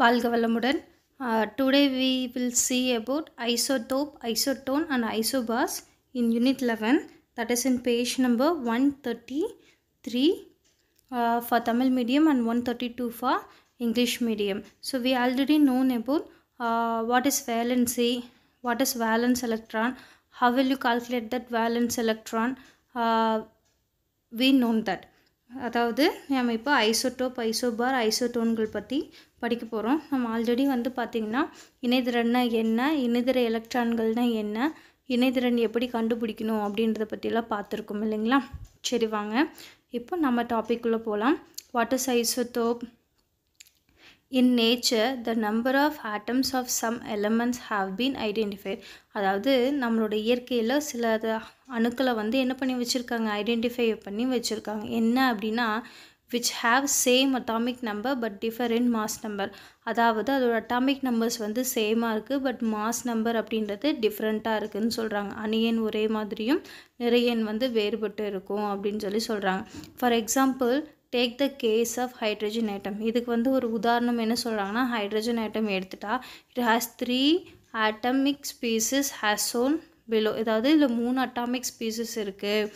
வாழ்க வளமுடன் today we will see about isotope isotone and isobars in unit eleven that is in page number one thirty three for Tamil medium and one thirty two for English medium so we already known about what is valency what is valence electron how will you calculate that valence electron we known that அதாவது நம்ம இப்போ isotope isobar ஐசோட்டோன்கள் பற்றி படிக்க போகிறோம் நம்ம already வந்து பார்த்திங்கன்னா இணைதிறன்னா என்ன இணைதிற எலக்ட்ரான்கள்னால் என்ன இணைதிறன் எப்படி கண்டுபிடிக்கணும் அப்படின்றத பற்றிலாம் பார்த்துருக்கோம் இல்லைங்களா சரி வாங்க இப்போ நம்ம டாப்பிக்குள்ளே போகலாம் what are isotope in nature the number of atoms of some elements have been identified அதாவது நம்மளோட இயற்கையில் சில அணுக்களை வந்து என்ன பண்ணி வச்சுருக்காங்க ஐடென்டிஃபை பண்ணி வச்சுருக்காங்க என்ன அப்படின்னா which have same atomic number but different mass number அதாவது அதோட அட்டாமிக் நம்பர்ஸ் வந்து சேமாக இருக்குது பட் மாஸ் நம்பர் அப்படின்றது டிஃப்ரெண்ட்டாக இருக்குதுன்னு சொல்கிறாங்க அணியன் ஒரே மாதிரியும் நிறையன் வந்து வேறுபட்டு இருக்கும் அப்படின்னு சொல்லி சொல்கிறாங்க for example take the case of hydrogen atom இதுக்கு வந்து ஒரு உதாரணம் என்ன சொல்கிறாங்கன்னா ஹைட்ரஜன் ஐட்டம் எடுத்துட்டா it has three atomic species as shown below அதாவது இதில் மூணு அட்டாமிக் ஸ்பீசஸ் இருக்குது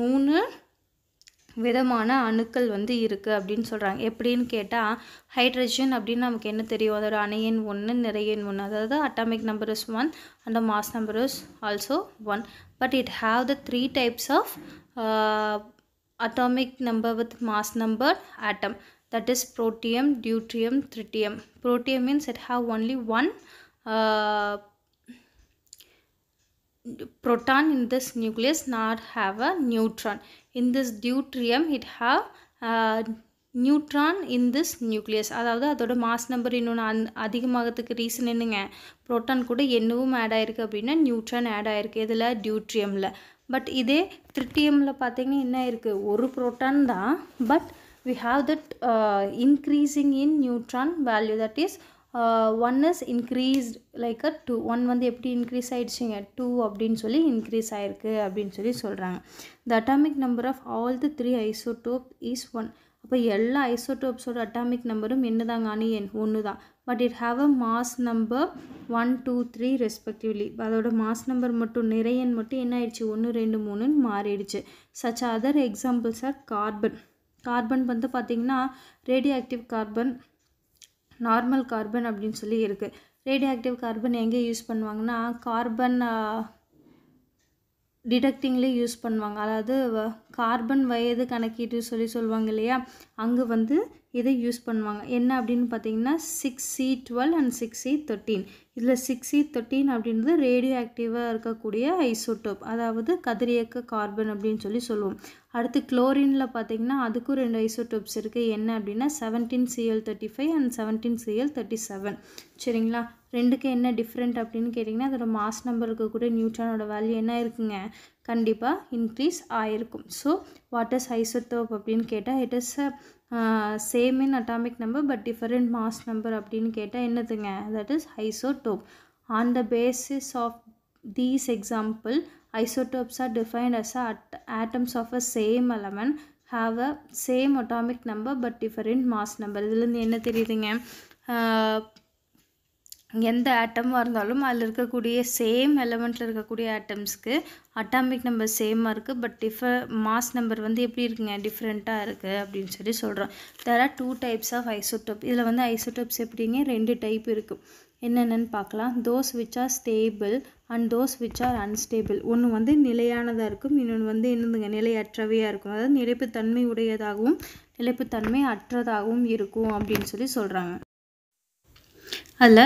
மூணு விதமான அணுக்கள் வந்து இருக்குது அப்படின்னு சொல்கிறாங்க எப்படின்னு கேட்டால் ஹைட்ரஜன் அப்படின்னு நமக்கு என்ன தெரியும் அதோட அணையன் ஒன்று நிறையன் ஒன்று அதாவது atomic number is one and mass number is also one but it have the three types of atomic number with mass number atom that is protium deuterium tritium protium means it have only one uh, proton in this nucleus not have a neutron in this deuterium it have neutron in this nucleus அதாவது அதோட mass number இன்னொன்று அந் அதிகமாகிறதுக்கு reason என்னங்க proton கூட என்னவும் add ஆயிருக்கு அப்படின்னா neutron add ஆயிருக்கு இதில் டியூட்ரியமில் பட் இதே ட்ரிட்டியமில் பார்த்தீங்கன்னா என்ன இருக்குது ஒரு ப்ரோட்டான் தான் but we have that increasing in neutron value that is one is increased like a two one வந்து எப்படி இன்க்ரீஸ் ஆகிடுச்சிங்க டூ அப்படின்னு சொல்லி இன்க்ரீஸ் ஆகிருக்கு அப்படின்னு சொல்லி சொல்கிறாங்க the atomic number of all the three isotope is one அப்போ எல்லா ஐசோடோப்ஸோட அட்டாமிக் நம்பரும் என்னதாங்க அணி என் ஒன்று தான் but it have a mass number one two three respectively அதோட மாஸ் நம்பர் மட்டும் நிறையன் மட்டும் என்ன ஆயிடுச்சு ஒன்று ரெண்டு மூணுன்னு மாறிடுச்சு such other examples are carbon carbon வந்து பார்த்திங்கன்னா radioactive carbon normal carbon அப்படின்னு சொல்லி இருக்குது ரேடியோ ஆக்டிவ் கார்பன் எங்கே யூஸ் பண்ணுவாங்கன்னா கார்பன் டிடக்டிங்லேயே யூஸ் பண்ணுவாங்க அதாவது கார்பன் வயது கணக்கிட்டு சொல்லி சொல்லுவாங்க இல்லையா அங்கே வந்து இதை யூஸ் பண்ணுவாங்க என்ன அப்படின்னு பார்த்தீங்கன்னா six C twelve and six C thirteen இதில் சிக்ஸ் சி தேர்ட்டீன் அப்படின்றது ரேடியோ ஆக்டிவாக இருக்கக்கூடிய ஐசோட்டோப் அதாவது கதிரியக்க கார்பன் அப்படின்னு சொல்லி சொல்லுவோம் அடுத்து குளோரினில் பார்த்தீங்கன்னா அதுக்கும் ரெண்டு ஐசோட்டோப்ஸ் இருக்குது என்ன அப்படின்னா seventeen C L thirty five and seventeen C L thirty seven சரிங்களா ரெண்டுக்கும் என்ன டிஃப்ரெண்ட் அப்படின்னு கேட்டிங்கன்னா அதோட மாஸ் நம்பருக்கு கூட நியூட்ரானோட வேல்யூ என்ன இருக்குங்க கண்டிப்பாக இன்க்ரீஸ் ஆகிருக்கும் ஸோ வாட் இஸ் ஐசோத்தோப் அப்படின்னு கேட்டால் it is a same in atomic number but different mass number அப்படின்னு கேட்டால் என்னதுங்க that is isotope on the basis of these example isotopes are defined as at atoms of a same element have a same atomic number but different mass number இதுலேருந்து என்ன தெரியுதுங்க எந்த ஆட்டமாக இருந்தாலும் அதில் இருக்கக்கூடிய சேம் எலமெண்ட்டில் இருக்கக்கூடிய ஆட்டம்ஸ்க்கு அட்டாமிக் நம்பர் சேமாக இருக்குது பட் டிஃப மாஸ் நம்பர் வந்து எப்படி இருக்குங்க டிஃப்ரெண்ட்டாக இருக்குது அப்படின்னு சொல்லி சொல்கிறோம் there are two types of isotope இதில் வந்து ஐசோடோப்ஸ் எப்படிங்க ரெண்டு டைப் இருக்குது என்னென்னு பார்க்கலாம் those which are stable and those which are unstable ஒன்று வந்து நிலையானதாக இருக்கும் இன்னொன்று வந்து என்னதுங்க நிலையற்றவையாக இருக்கும் அதாவது நிலைப்புத்தன்மை உடையதாகவும் நிலைப்புத்தன்மை அற்றதாகவும் இருக்கும் அப்படின்னு சொல்லி சொல்கிறாங்க அல்ல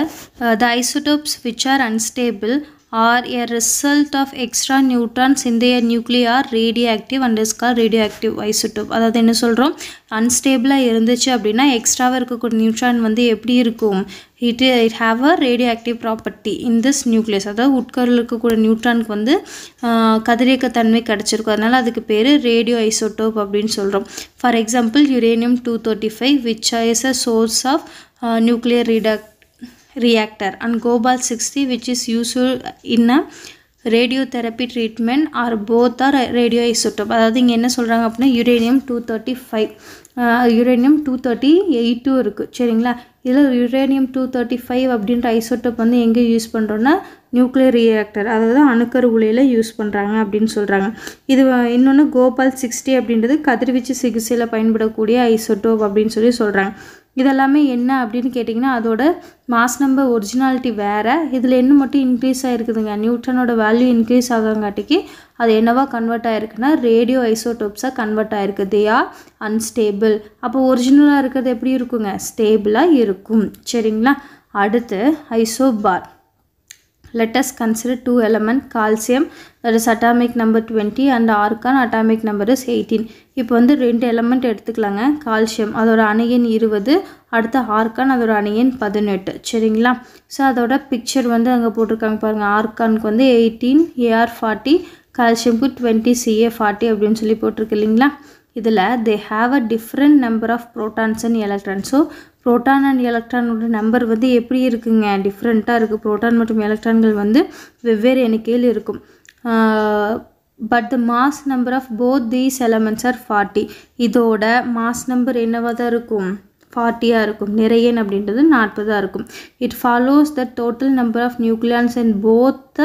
the isotopes which are unstable are a result of extra neutrons இந்த nuclear radioactive and is called radioactive isotope அதாவது என்ன சொல்கிறோம் அன்ஸ்டேபிளாக இருந்துச்சு அப்படின்னா எக்ஸ்ட்ராவாக இருக்கக்கூடிய நியூட்ரான் வந்து எப்படி இருக்கும் it it have a radioactive property in this nucleus அதாவது உட்கரில் இருக்கக்கூடிய நியூட்ரானுக்கு வந்து கதிரியக்கத்தன்மை கிடச்சிருக்கும் அதனால் அதுக்கு பேர் ரேடியோ ஐசோடோப் அப்படின்னு சொல்கிறோம் for example uranium two thirty five which is a source of nuclear react reactor and cobalt 60 which is used in a radiotherapy treatment are both are radio isotope அதாவது இங்கே என்ன சொல்கிறாங்க அப்படின்னா uranium two thirty five uranium two thirty எயிட்டும் இருக்குது சரிங்களா இதில் uranium two thirty five அப்படின்ற ஐசோட்டோப் வந்து எங்கே யூஸ் பண்ணுறோன்னா நியூக்ளியர் ரியாக்டர் அதாவது அணுக்கரு உலையில் யூஸ் பண்ணுறாங்க அப்படின்னு சொல்கிறாங்க இது இன்னொன்று கோபால் சிக்ஸ்டி அப்படின்றது கதிர்வீச்சு சிகிச்சையில் பயன்படக்கூடிய ஐசோட்டோப் அப்படின்னு சொல்லி சொல்கிறாங்க இதெல்லாமே என்ன அப்படின்னு கேட்டிங்கன்னா அதோட மாஸ் நம்பர் ஒரிஜினாலிட்டி வேறு இதில் என்ன மட்டும் இன்க்ரீஸ் ஆகிருக்குதுங்க நியூட்டனோட வேல்யூ இன்க்ரீஸ் ஆகங்காட்டிக்கு அது என்னவா கன்வெர்ட் ஆகிருக்குன்னா ரேடியோ ஐசோடோப்ஸாக கன்வெர்ட் ஆகிருக்கு தேயா அன்ஸ்டேபிள் அப்போ ஒரிஜினலாக இருக்கிறது எப்படி இருக்குங்க ஸ்டேபிளாக இருக்கும் சரிங்களா அடுத்து isobar let us consider two element calcium that is atomic number 20 and argon atomic number is 18 இப்போ வந்து ரெண்டு எலமெண்ட் எடுத்துக்கலாங்க கால்சியம் அதோட அணுகின் இருபது அடுத்த ஆர்கான் அதோட அணியின் பதினெட்டு சரிங்களா ஸோ அதோட பிக்சர் வந்து அங்கே போட்டிருக்காங்க பாருங்கள் ஆர்கானுக்கு வந்து எயிட்டீன் ஏஆர் ஃபார்ட்டி கால்சியம்க்கு 20 ca40 ஃபார்ட்டி அப்படின்னு சொல்லி போட்டிருக்கு இல்லைங்களா இதில் they have a different number of protons and electrons so proton and எலக்ட்ரானோட நம்பர் வந்து எப்படி இருக்குங்க டிஃப்ரெண்ட்டாக இருக்குது புரோட்டான் மற்றும் எலக்ட்ரான்கள் வந்து வெவ்வேறு எண்ணிக்கையில் இருக்கும் but the mass number of both these elements are forty இதோட மாஸ் நம்பர் என்னவாக தான் இருக்கும் ஃபார்ட்டியாக இருக்கும் நிறையன் அப்படின்றது நாற்பதாக இருக்கும் it follows the total number of nucleons and both the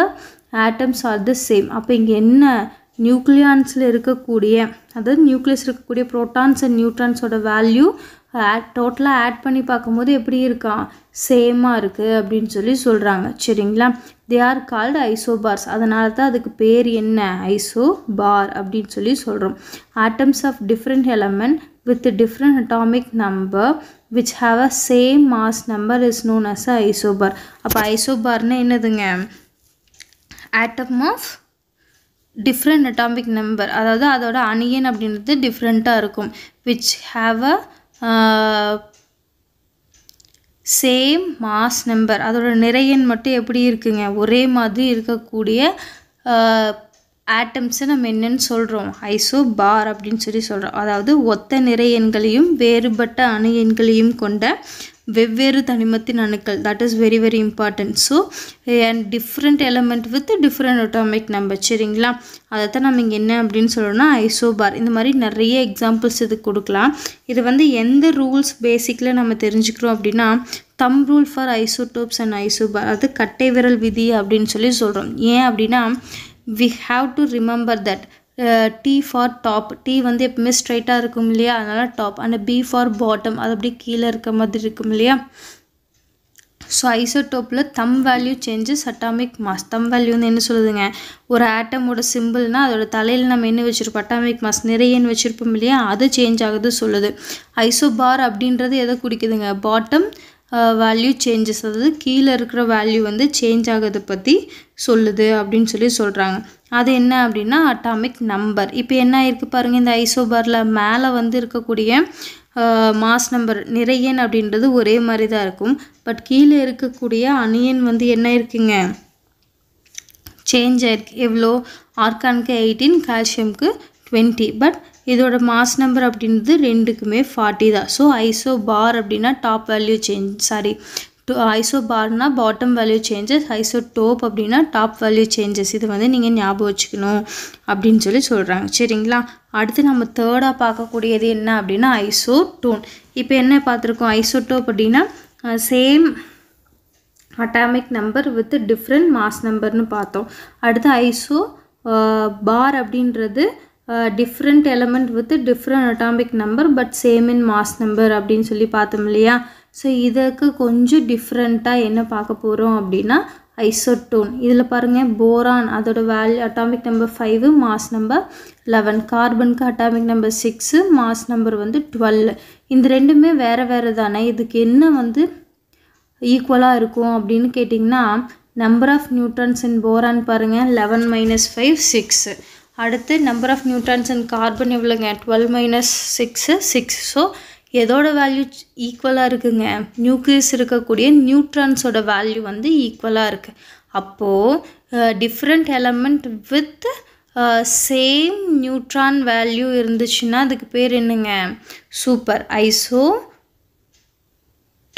atoms are the same அப்போ இங்கே என்ன நியூக்ளியான்ஸில் இருக்கக்கூடிய அதாவது நியூக்ளியஸ் இருக்கக்கூடிய ப்ரோட்டான்ஸ் அண்ட் நியூட்ரான்ஸோட வேல்யூ ஆட் டோட்டலாக ஆட் பண்ணி பார்க்கும்போது எப்படி இருக்கான் சேமாக இருக்குது அப்படின்னு சொல்லி சொல்கிறாங்க சரிங்களா தே ஆர் கால்டு ஐசோபார்ஸ் அதனால தான் அதுக்கு பேர் என்ன ஐசோ பார் அப்படின்னு சொல்லி சொல்கிறோம் atoms of different element with different atomic number which have a same mass number is known as a isobar அப்போ ஐசோபார்னால் என்னதுங்க atom of different atomic number அதாவது அதோட அணியன் அப்படின்றது டிஃப்ரெண்ட்டாக இருக்கும் which have a same mass number அதோட நிறையன் மட்டும் எப்படி இருக்குங்க ஒரே மாதிரி இருக்கக்கூடிய ஆட்டம்ஸை நம்ம என்னென்னு சொல்கிறோம் ஐசோ பார் அப்படின்னு சொல்லி சொல்கிறோம் அதாவது ஒத்த நிறையன்களையும் வேறுபட்ட அணு எண்களையும் கொண்ட வெவ்வேறு தனிமத்தின் அணுக்கள் that is very very important so and different element with different atomic number சரிங்களா அதை தான் நம்ம இங்கே என்ன அப்படின்னு சொல்லணும்னா ஐசோபார் இந்த மாதிரி நிறைய எக்ஸாம்பிள்ஸ் இது கொடுக்கலாம் இது வந்து எந்த ரூல்ஸ் பேசிக்கில் நம்ம தெரிஞ்சுக்கிறோம் அப்படின்னா thumb rule for isotopes and isobar அது கட்டை விரல் விதி அப்படின்னு சொல்லி சொல்கிறோம் ஏன் அப்படின்னா we have to remember that T for top T வந்து எப்பவுமே ஸ்ட்ரைட்டாக இருக்கும் இல்லையா அதனால் top and B for bottom அது அப்படியே கீழே இருக்க மாதிரி இருக்கும் இல்லையா ஸோ ஐசோடோப்பில் thumb value changes atomic mass thumb வேல்யூன்னு என்ன சொல்லுதுங்க ஒரு ஆட்டமோட சிம்பிள்னால் அதோட தலையில் நம்ம என்ன வச்சுருப்போம் அட்டாமிக் மாஸ் நிறையன்னு வச்சுருப்போம் இல்லையா அது சேஞ்ச் ஆகுது சொல்லுது ஐசோபார் அப்படின்றது எதை குடிக்குதுங்க பாட்டம் வேல்யூ சேஞ்சஸ் அதாவது கீழே இருக்கிற வேல்யூ வந்து சேஞ்ச் ஆகிறத பற்றி சொல்லுது அப்படின்னு சொல்லி சொல்கிறாங்க அது என்ன அப்படின்னா அட்டாமிக் நம்பர் இப்போ என்ன இருக்குது பாருங்கள் இந்த ஐசோபாரில் மேலே வந்து இருக்கக்கூடிய மாஸ் நம்பர் நிறையன் அப்படின்றது ஒரே மாதிரி தான் இருக்கும் பட் கீழே இருக்கக்கூடிய அணியன் வந்து என்ன இருக்குங்க சேஞ்ச் ஆயிருக்கு எவ்வளோ ஆர்கானுக்கு எயிட்டீன் கால்சியம்க்கு டுவெண்ட்டி பட் இதோட மாஸ் நம்பர் அப்படின்றது ரெண்டுக்குமே ஃபார்ட்டி தான் ஸோ ஐசோ பார் அப்படின்னா டாப் வேல்யூ சேஞ்ச் சாரி டோ ஐசோ பார்னால் bottom value changes isotope அப்படின்னா டாப் வேல்யூ சேஞ்சஸ் இது வந்து நீங்கள் ஞாபகம் வச்சுக்கணும் அப்படின்னு சொல்லி சொல்கிறாங்க சரிங்களா அடுத்து நம்ம தேர்டாக பார்க்கக்கூடியது என்ன அப்படின்னா ஐசோ டோன் இப்போ என்ன பார்த்துருக்கோம் ஐசோ டோப் அப்படின்னா same atomic number with different mass நம்பர்னு பார்த்தோம் அடுத்து ஐசோ பார் அப்படின்றது different element with different atomic number but same in mass number அப்படின்னு சொல்லி பார்த்தோம் இல்லையா ஸோ இதற்கு கொஞ்சம் டிஃப்ரெண்ட்டாக என்ன பார்க்க போகிறோம் அப்படின்னா ஐசோட்டோன் இதில் பாருங்கள் போரான் அதுடு value atomic number 5 mass number eleven carbon atomic number six mass number வந்து டுவெல் இந்த ரெண்டுமே வேறு வேறு தானே இதுக்கு என்ன வந்து ஈக்குவலாக இருக்கும் அப்படின்னு கேட்டிங்கன்னா number of neutrons in boron பாருங்கள் லெவன் மைனஸ் ஃபைவ் 6 அடுத்து number of neutrons and carbon எவ்வளோங்க twelve minus six six so எதோட வேல்யூ ஈக்குவலாக இருக்குங்க நியூக்ளியஸ் இருக்கக்கூடிய நியூட்ரான்ஸோட வேல்யூ வந்து ஈக்குவலாக இருக்குது அப்போது different element with same neutron value இருந்துச்சுன்னா அதுக்கு பேர் என்னங்க சூப்பர் ஐசோ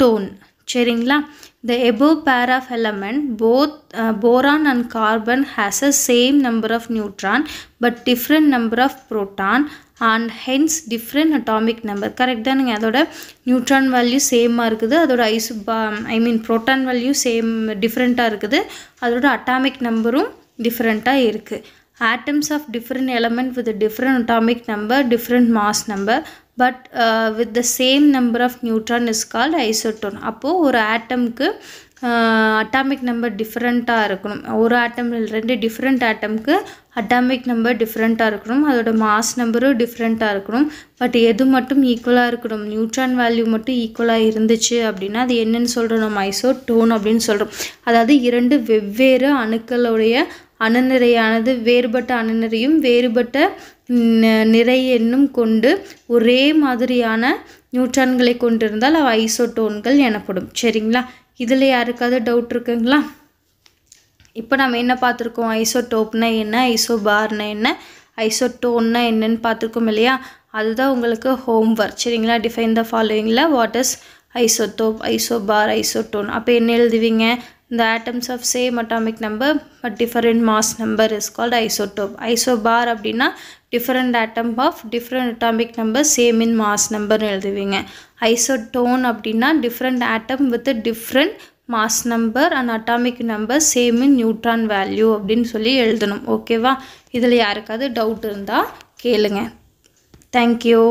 டோன் சரிங்களா The above pair of element, both uh, boron and carbon has a same number of neutron but different number of proton and hence different atomic number correct தானுங்க அதோட neutron value சேமாக இருக்குது அதோட ஐசு I mean proton value same டிஃப்ரெண்ட்டாக இருக்குது அதோட atomic நம்பரும் டிஃப்ரெண்ட்டாக இருக்குது atoms of different element with different atomic number different mass number but with the same number of neutron is called isotone அப்போது ஒரு ஆட்டம்க்கு அட்டாமிக் நம்பர் டிஃப்ரெண்ட்டாக இருக்கணும் ஒரு ஆட்டம் ரெண்டு டிஃப்ரெண்ட் ஆட்டம்க்கு அட்டாமிக் நம்பர் டிஃப்ரெண்ட்டாக இருக்கணும் அதோட மாஸ் நம்பரும் டிஃப்ரெண்ட்டாக இருக்கணும் பட் எது மட்டும் ஈக்குவலாக இருக்கணும் நியூட்ரான் வேல்யூ மட்டும் ஈக்குவலாக இருந்துச்சு அப்படின்னா அது என்னென்னு சொல்கிறோம் நம்ம ஐசோ டோன் அப்படின்னு சொல்கிறோம் அதாவது இரண்டு வெவ்வேறு அணுக்களுடைய அணுநிறையானது வேறுபட்ட அணுநிறையும் வேறுபட்ட நிறை எண்ணும் கொண்டு ஒரே மாதிரியான நியூட்ரான்களை கொண்டிருந்தால் அவை ஐசோட்டோன்கள் எனப்படும் சரிங்களா இதில் யாருக்காவது டவுட் இருக்குங்களா இப்போ நம்ம என்ன பார்த்துருக்கோம் ஐசோடோப்னா என்ன ஐசோபார்னா என்ன ஐசோட்டோன்னா என்னன்னு பார்த்துருக்கோம் இல்லையா அதுதான் உங்களுக்கு ஹோம்ஒர்க் சரிங்களா டிஃபைன் த ஃபாலோயிங்கில் what is isotope isobar isotone அப்போ என்ன எழுதுவீங்க The atoms of same atomic number but different mass number is called isotope. Isobar அப்படின்னா different atom of different atomic number same in mass number எழுதுவீங்க isotone அப்படின்னா different atom with a different mass number and atomic number same in neutron value அப்படின்னு சொல்லி எழுதணும் ஓகேவா இதில் doubt doubt இருந்தால் thank you